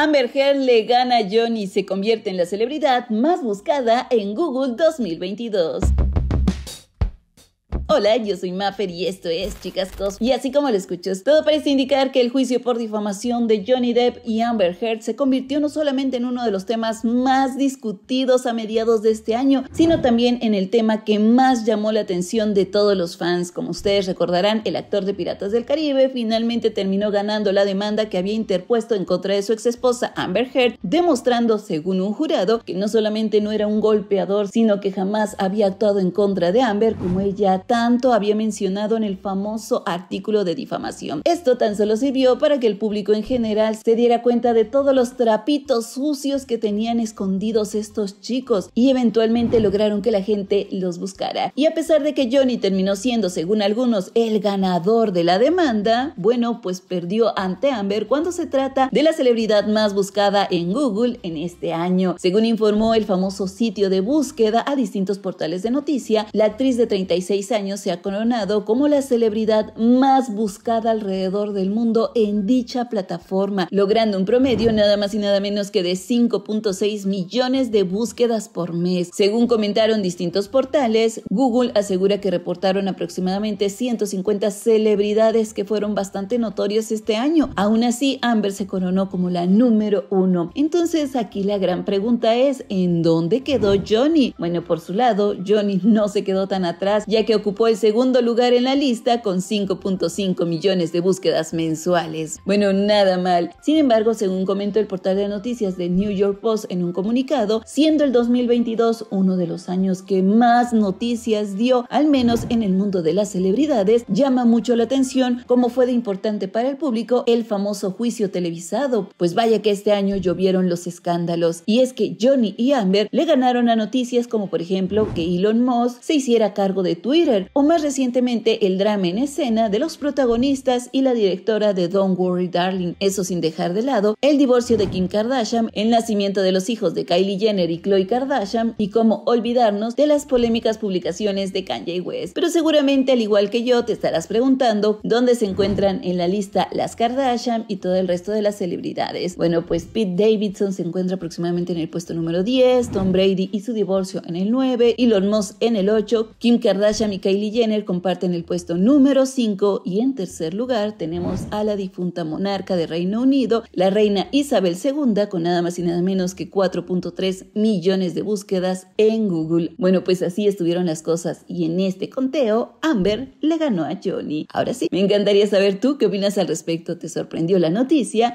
Amber Heard le gana a Johnny y se convierte en la celebridad más buscada en Google 2022. Hola, yo soy Maffer y esto es Chicas Cos. Y así como lo escuchas, todo parece indicar que el juicio por difamación de Johnny Depp y Amber Heard se convirtió no solamente en uno de los temas más discutidos a mediados de este año, sino también en el tema que más llamó la atención de todos los fans. Como ustedes recordarán, el actor de Piratas del Caribe finalmente terminó ganando la demanda que había interpuesto en contra de su ex esposa Amber Heard, demostrando, según un jurado, que no solamente no era un golpeador, sino que jamás había actuado en contra de Amber como ella tan había mencionado en el famoso artículo de difamación. Esto tan solo sirvió para que el público en general se diera cuenta de todos los trapitos sucios que tenían escondidos estos chicos y eventualmente lograron que la gente los buscara. Y a pesar de que Johnny terminó siendo, según algunos, el ganador de la demanda, bueno, pues perdió ante Amber cuando se trata de la celebridad más buscada en Google en este año. Según informó el famoso sitio de búsqueda a distintos portales de noticia, la actriz de 36 años se ha coronado como la celebridad más buscada alrededor del mundo en dicha plataforma, logrando un promedio nada más y nada menos que de 5.6 millones de búsquedas por mes. Según comentaron distintos portales, Google asegura que reportaron aproximadamente 150 celebridades que fueron bastante notorias este año. Aún así, Amber se coronó como la número uno. Entonces aquí la gran pregunta es, ¿en dónde quedó Johnny? Bueno, por su lado, Johnny no se quedó tan atrás, ya que ocupó fue el segundo lugar en la lista con 5.5 millones de búsquedas mensuales. Bueno, nada mal. Sin embargo, según comentó el portal de noticias de New York Post en un comunicado, siendo el 2022 uno de los años que más noticias dio, al menos en el mundo de las celebridades, llama mucho la atención como fue de importante para el público el famoso juicio televisado. Pues vaya que este año llovieron los escándalos. Y es que Johnny y Amber le ganaron a noticias como por ejemplo que Elon Musk se hiciera cargo de Twitter o más recientemente el drama en escena de los protagonistas y la directora de Don't Worry Darling, eso sin dejar de lado el divorcio de Kim Kardashian, el nacimiento de los hijos de Kylie Jenner y Khloe Kardashian, y cómo olvidarnos de las polémicas publicaciones de Kanye West. Pero seguramente, al igual que yo, te estarás preguntando dónde se encuentran en la lista las Kardashian y todo el resto de las celebridades. Bueno, pues Pete Davidson se encuentra aproximadamente en el puesto número 10, Tom Brady y su divorcio en el 9, Elon Musk en el 8, Kim Kardashian y Kylie y Jenner comparten el puesto número 5 y en tercer lugar tenemos a la difunta monarca de Reino Unido, la reina Isabel II, con nada más y nada menos que 4.3 millones de búsquedas en Google. Bueno, pues así estuvieron las cosas y en este conteo Amber le ganó a Johnny. Ahora sí, me encantaría saber tú qué opinas al respecto. ¿Te sorprendió la noticia?